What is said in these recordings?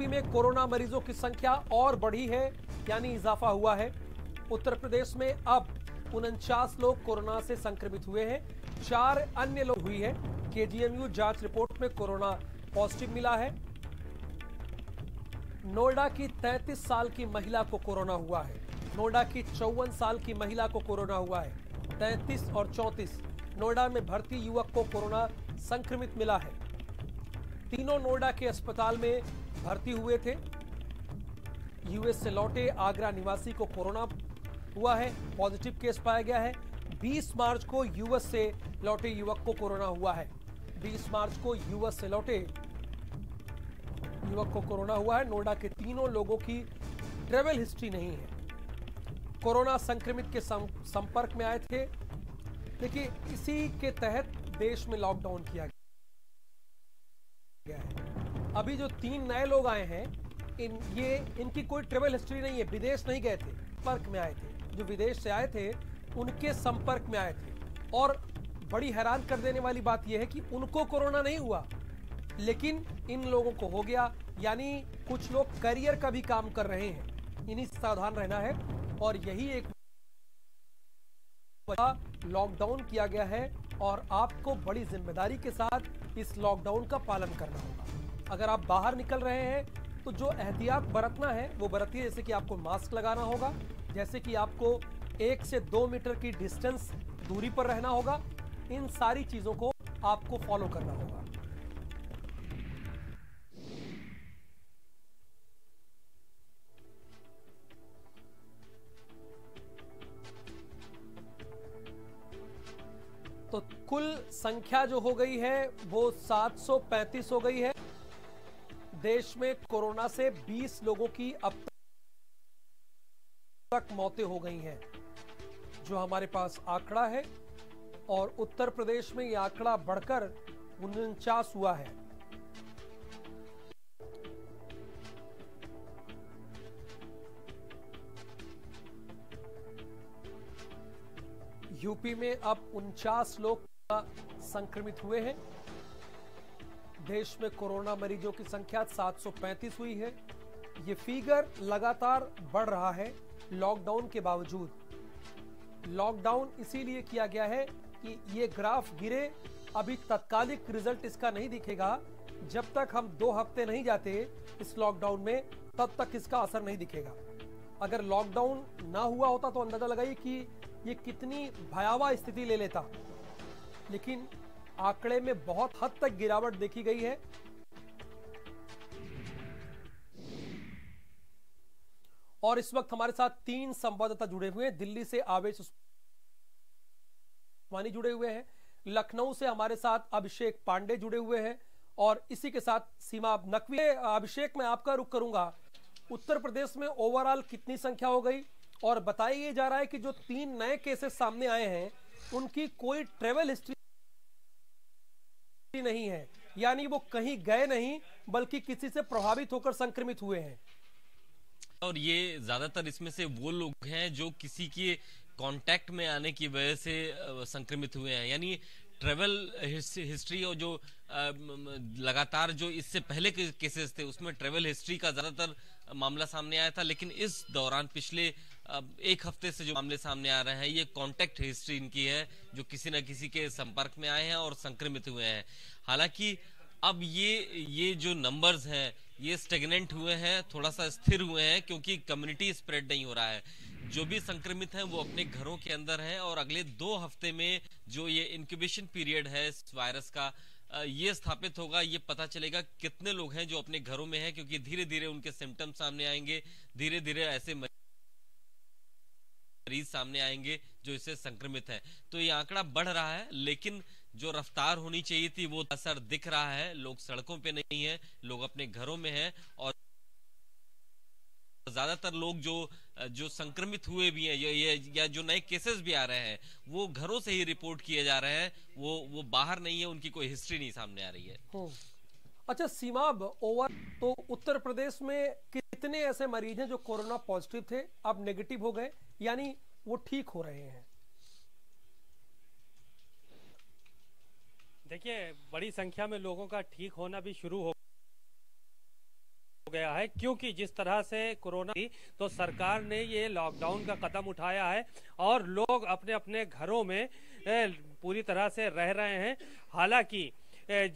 UP में corona मरीजों की संख्या और बढ़ी है यानी इजाफा हुआ है उत्तर प्रदेश में अब उनचास लोग कोरोना से संक्रमित हुए हैं चार अन्य लोग हुई है के जांच रिपोर्ट में कोरोना पॉजिटिव मिला है नोएडा की 33 साल की महिला को कोरोना हुआ है नोएडा की चौवन साल की महिला को कोरोना हुआ है 33 और 34 नोएडा में भर्ती युवक को कोरोना संक्रमित मिला है तीनों नोएडा के अस्पताल में भर्ती हुए थे यूएस से लौटे आगरा निवासी को कोरोना हुआ है पॉजिटिव केस पाया गया है 20 मार्च को यूएस से लौटे युवक को कोरोना हुआ है 20 मार्च को यूएस से लौटे युवक को कोरोना हुआ है नोएडा के तीनों लोगों की ट्रेवल हिस्ट्री नहीं है कोरोना संक्रमित के संपर्क में आए थे देखिए इसी के तहत देश में लॉकडाउन किया गया अभी जो तीन नए लोग आए हैं इन ये इनकी कोई ट्रेवल हिस्ट्री नहीं है विदेश नहीं गए थे संपर्क में आए थे जो विदेश से आए थे उनके संपर्क में आए थे और बड़ी हैरान कर देने वाली बात यह है कि उनको कोरोना नहीं हुआ लेकिन इन लोगों को हो गया यानी कुछ लोग करियर का भी काम कर रहे हैं इन्हीं सावधान रहना है और यही एक लॉकडाउन किया गया है और आपको बड़ी जिम्मेदारी के साथ इस लॉकडाउन का पालन करना होगा अगर आप बाहर निकल रहे हैं तो जो एहतियात बरतना है वो बरतिए जैसे कि आपको मास्क लगाना होगा जैसे कि आपको एक से दो मीटर की डिस्टेंस दूरी पर रहना होगा इन सारी चीज़ों को आपको फॉलो करना होगा तो कुल संख्या जो हो गई है वो 735 हो गई है देश में कोरोना से 20 लोगों की अब तक मौतें हो गई हैं जो हमारे पास आंकड़ा है और उत्तर प्रदेश में यह आंकड़ा बढ़कर उनचास हुआ है यूपी में अब उनचास लोग संक्रमित हुए हैं देश में कोरोना मरीजों की संख्या 735 हुई है ये फिगर लगातार बढ़ रहा है लॉकडाउन के बावजूद लॉकडाउन इसीलिए किया गया है कि ये ग्राफ गिरे अभी तत्कालिक रिजल्ट इसका नहीं दिखेगा जब तक हम दो हफ्ते नहीं जाते इस लॉकडाउन में तब तक इसका असर नहीं दिखेगा अगर लॉकडाउन ना हुआ होता तो अंदाजा लगाइए कि ये कितनी भयावह स्थिति ले लेता लेकिन आंकड़े में बहुत हद तक गिरावट देखी गई है और इस वक्त हमारे साथ तीन संवाददाता जुड़े हुए हैं दिल्ली से आवेश उस्मानी जुड़े हुए हैं लखनऊ से हमारे साथ अभिषेक पांडे जुड़े हुए हैं और इसी के साथ सीमा नकवी अभिषेक मैं आपका रुख करूंगा उत्तर प्रदेश में ओवरऑल कितनी संख्या हो गई और बताया जा रहा है कि जो तीन नए केसेस सामने आए हैं उनकी कोई ट्रेवल हिस्ट्री नहीं है यानी वो कहीं गए नहीं बल्कि किसी से प्रभावित होकर संक्रमित हुए हैं और ये ज्यादातर इसमें से वो लोग हैं जो किसी के कांटेक्ट में आने की वजह से संक्रमित हुए हैं यानी ट्रेवल हिस्ट्री और जो लगातार जो इससे पहले के केसेस थे उसमें ट्रेवल हिस्ट्री का ज्यादातर मामला सामने आया था लेकिन इस दौरान पिछले एक हफ्ते से जो मामले सामने आ रहे हैं ये कॉन्टेक्ट हिस्ट्री इनकी है जो किसी न किसी के संपर्क में आए हैं और संक्रमित हुए हैं हालांकि अब ये ये जो नंबर्स हैं ये स्टेगनेंट हुए हैं थोड़ा सा स्थिर हुए हैं क्योंकि कम्युनिटी स्प्रेड नहीं हो रहा है जो भी संक्रमित हैं वो अपने घरों के अंदर हैं और अगले दो हफ्ते में जो ये इंक्यूबेशन पीरियड है इस वायरस का ये स्थापित होगा ये पता चलेगा कितने लोग हैं जो अपने घरों में हैं क्योंकि धीरे धीरे उनके सिम्टम्स सामने आएंगे धीरे धीरे ऐसे मरीज सामने आएंगे जो इससे संक्रमित है तो ये आंकड़ा बढ़ रहा है लेकिन जो रफ्तार होनी चाहिए थी वो असर दिख रहा है लोग सड़कों पे नहीं है लोग अपने घरों में हैं और ज्यादातर लोग जो जो संक्रमित हुए भी हैं या, या जो नए केसेस भी आ रहे हैं वो घरों से ही रिपोर्ट किए जा रहे हैं वो वो बाहर नहीं है उनकी कोई हिस्ट्री नहीं सामने आ रही है अच्छा सीमा ओवर तो उत्तर प्रदेश में कितने ऐसे मरीज हैं जो कोरोना पॉजिटिव थे अब नेगेटिव हो गए यानी वो ठीक हो रहे हैं देखिए बड़ी संख्या में लोगों का ठीक होना भी शुरू हो गया है क्योंकि जिस तरह से कोरोना तो सरकार ने ये लॉकडाउन का कदम उठाया है और लोग अपने अपने घरों में पूरी तरह से रह रहे हैं हालांकि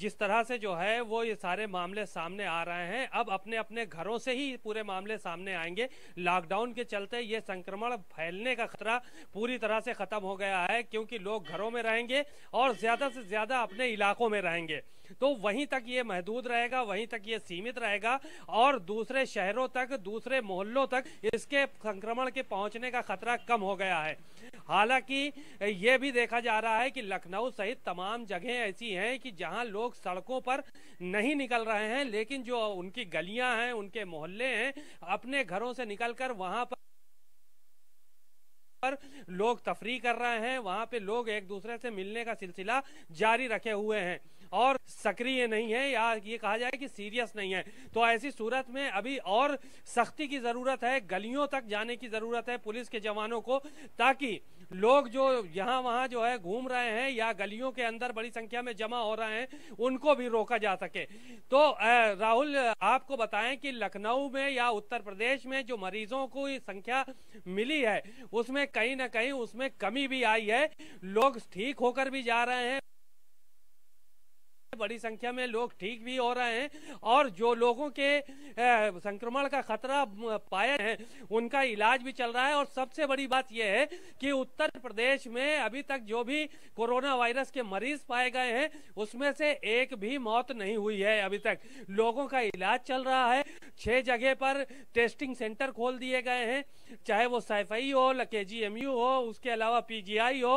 जिस तरह से जो है वो ये सारे मामले सामने आ रहे हैं अब अपने अपने घरों से ही पूरे मामले सामने आएंगे लॉकडाउन के चलते ये संक्रमण फैलने का खतरा पूरी तरह से खत्म हो गया है क्योंकि लोग घरों में रहेंगे और ज्यादा से ज्यादा अपने इलाकों में रहेंगे तो वहीं तक ये महदूद रहेगा वहीं तक ये सीमित रहेगा और दूसरे शहरों तक दूसरे मोहल्लों तक इसके संक्रमण के पहुंचने का खतरा कम हो गया है हालांकि ये भी देखा जा रहा है कि लखनऊ सहित तमाम जगह ऐसी हैं कि जहां लोग सड़कों पर नहीं निकल रहे हैं लेकिन जो उनकी गलियां हैं उनके मोहल्ले हैं अपने घरों से निकलकर वहां पर पर लोग तफरी कर रहे हैं वहां पे लोग एक दूसरे से मिलने का सिलसिला जारी रखे हुए हैं और सक्रिय नहीं है या ये कहा जाए कि सीरियस नहीं है तो ऐसी सूरत में अभी और सख्ती की ज़रूरत है गलियों तक जाने की ज़रूरत है पुलिस के जवानों को ताकि लोग जो यहाँ वहाँ जो है घूम रहे हैं या गलियों के अंदर बड़ी संख्या में जमा हो रहे हैं उनको भी रोका जा सके तो राहुल आपको बताएं कि लखनऊ में या उत्तर प्रदेश में जो मरीजों को संख्या मिली है उसमें कहीं ना कहीं उसमें कमी भी आई है लोग ठीक होकर भी जा रहे हैं बड़ी संख्या में लोग ठीक भी हो रहे हैं और जो लोगों के संक्रमण का खतरा पाया है उनका इलाज भी चल रहा है और सबसे बड़ी बात यह है कि उत्तर प्रदेश में अभी तक जो भी कोरोना वायरस के मरीज पाए गए हैं उसमें से एक भी मौत नहीं हुई है अभी तक लोगों का इलाज चल रहा है छह जगह पर टेस्टिंग सेंटर खोल दिए गए हैं चाहे वो साइफाई हो के हो उसके अलावा पीजीआई हो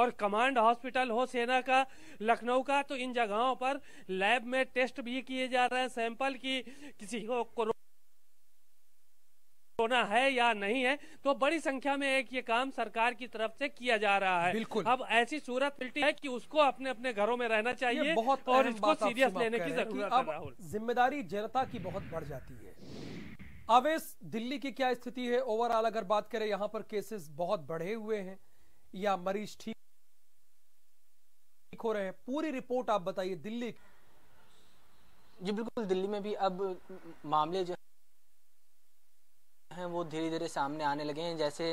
और कमांड हॉस्पिटल हो सेना का लखनऊ का तो इन जगहों पर लैब में टेस्ट भी किए जा रहे हैं सैंपल की किसी को कोरोना कोरोना है या नहीं है तो बड़ी संख्या में एक ये काम सरकार की तरफ से किया जा रहा है बिल्कुल अब ऐसी सूरत उल्टी है कि उसको अपने अपने घरों में रहना चाहिए बहुत और इसको सीरियस लेने की जरूरत है राहुल जिम्मेदारी जनता की बहुत बढ़ जाती है अवेश दिल्ली की क्या स्थिति है ओवरऑल अगर बात करें यहाँ पर केसेस बहुत बढ़े हुए हैं या मरीज ठीक हो रहे हैं पूरी रिपोर्ट आप बताइए दिल्ली जी बिल्कुल दिल्ली में भी अब मामले जो हैं वो धीरे धीरे सामने आने लगे हैं जैसे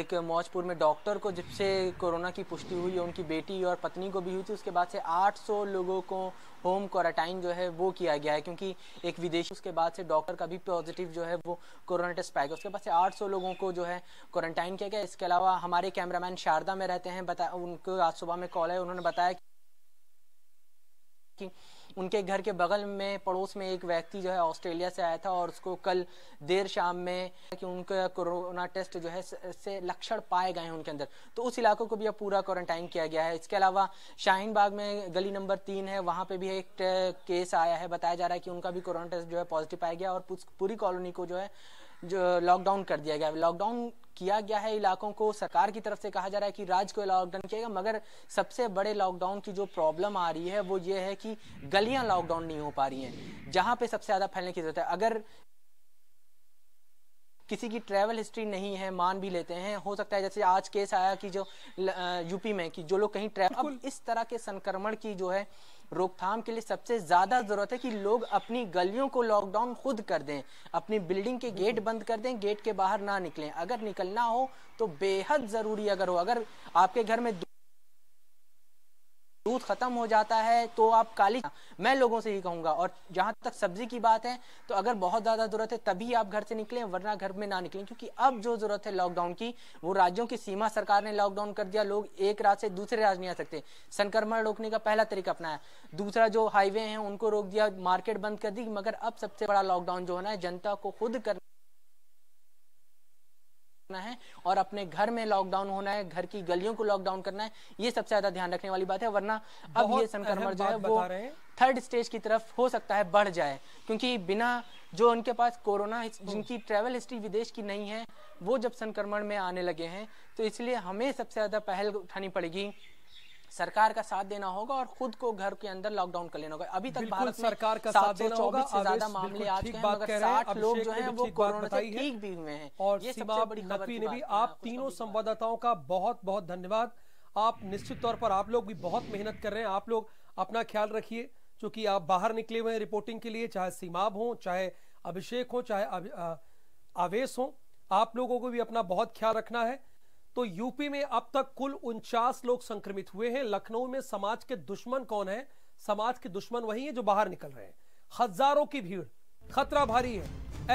एक मौजपुर में डॉक्टर को जब से कोरोना की पुष्टि हुई है उनकी बेटी और पत्नी को भी हुई थी उसके बाद से 800 लोगों को होम क्वारंटाइन जो है वो किया गया है क्योंकि एक विदेशी उसके बाद से डॉक्टर का भी पॉजिटिव जो है वो कोरोना टेस्ट पाया गया उसके बाद से 800 लोगों को जो है क्वारंटाइन किया गया इसके अलावा हमारे कैमरामैन शारदा में रहते हैं बता उनको आज सुबह में कॉल है उन्होंने बताया कि उनके घर के बगल में पड़ोस में एक व्यक्ति जो है ऑस्ट्रेलिया से आया था और उसको कल देर शाम में कि उनका कोरोना टेस्ट जो है से लक्षण पाए गए हैं उनके अंदर तो उस इलाकों को भी अब पूरा क्वारंटाइन किया गया है इसके अलावा शाहीन बाग में गली नंबर तीन है वहाँ पर भी एक केस आया है बताया जा रहा है कि उनका भी कोरोना टेस्ट जो है पॉजिटिव पाया गया और पूरी कॉलोनी को जो है जो लॉकडाउन कर दिया गया लॉकडाउन किया गया है इलाकों को सरकार की तरफ से कहा जा रहा है कि राज्य को लॉकडाउन किया मगर सबसे बड़े लॉकडाउन की जो प्रॉब्लम आ रही है वो ये है कि गलियां लॉकडाउन नहीं हो पा रही हैं जहां पे सबसे ज्यादा फैलने की जरूरत है अगर किसी की ट्रैवल हिस्ट्री नहीं है मान भी लेते हैं हो सकता है जैसे आज केस आया कि जो यूपी में कि जो लोग कहीं ट्रैवल अब इस तरह के संक्रमण की जो है रोकथाम के लिए सबसे ज़्यादा ज़रूरत है कि लोग अपनी गलियों को लॉकडाउन खुद कर दें अपनी बिल्डिंग के गेट बंद कर दें गेट के बाहर ना निकलें अगर निकलना हो तो बेहद ज़रूरी अगर हो अगर आपके घर में दूध ख़त्म हो जाता है तो आप काली मैं लोगों से ही कहूँगा और जहां तक सब्ज़ी की बात है तो अगर बहुत ज़्यादा ज़रूरत है तभी आप घर से निकलें वरना घर में ना निकलें क्योंकि अब जो ज़रूरत है लॉकडाउन की वो राज्यों की सीमा सरकार ने लॉकडाउन कर दिया लोग एक राज्य से दूसरे राज्य नहीं आ सकते संक्रमण रोकने का पहला तरीका अपनाया दूसरा जो हाईवे है उनको रोक दिया मार्केट बंद कर दी मगर अब सबसे बड़ा लॉकडाउन जो होना है जनता को खुद करना करना है और अपने घर में लॉकडाउन होना है घर की गलियों को लॉकडाउन करना है ये सबसे ज्यादा ध्यान रखने वाली बात है वरना अब ये संक्रमण जो है वो थर्ड स्टेज की तरफ हो सकता है बढ़ जाए क्योंकि बिना जो उनके पास कोरोना हम्म। जिनकी ट्रेवल हिस्ट्री विदेश की नहीं है वो जब संक्रमण में आने लगे हैं तो इसलिए हमें सबसे ज्यादा पहल उठानी पड़ेगी सरकार का साथ देना होगा और खुद को घर के अंदर लॉकडाउन कर लेना होगा अभी तक भारत में सरकार का साथ देना होगा से ज्यादा मामले आज आ चुके हैं मगर साठ लोग जो हैं वो कोरोना से ठीक भी हुए हैं और ये सबसे बड़ी खबर ने भी आप तीनों संवाददाताओं का बहुत बहुत धन्यवाद आप निश्चित तौर पर आप लोग भी बहुत मेहनत कर रहे हैं आप लोग अपना ख्याल रखिए क्योंकि आप बाहर निकले हुए हैं रिपोर्टिंग के लिए चाहे सीमाब हो चाहे अभिषेक हो चाहे आवेश हो आप लोगों को भी अपना बहुत ख्याल रखना है तो यूपी में अब तक कुल उनचास लोग संक्रमित हुए हैं लखनऊ में समाज के दुश्मन कौन है समाज के दुश्मन वही है जो बाहर निकल रहे हैं हजारों की भीड़ खतरा भारी है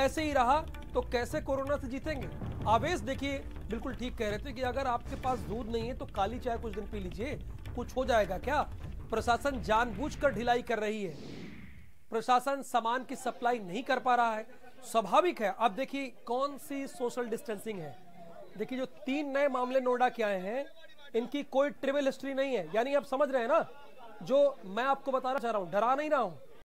ऐसे ही रहा तो कैसे कोरोना से जीतेंगे आवेश देखिए बिल्कुल ठीक कह रहे थे कि अगर आपके पास दूध नहीं है तो काली चाय कुछ दिन पी लीजिए कुछ हो जाएगा क्या प्रशासन जानबूझकर ढिलाई कर रही है प्रशासन सामान की सप्लाई नहीं कर पा रहा है स्वाभाविक है अब देखिए कौन सी सोशल डिस्टेंसिंग है देखिए जो तीन नए मामले नोएडा के आए हैं इनकी कोई ट्रिवल हिस्ट्री नहीं है यानी आप समझ रहे हैं ना जो मैं आपको बताना चाह रहा हूँ डरा नहीं रहा हूँ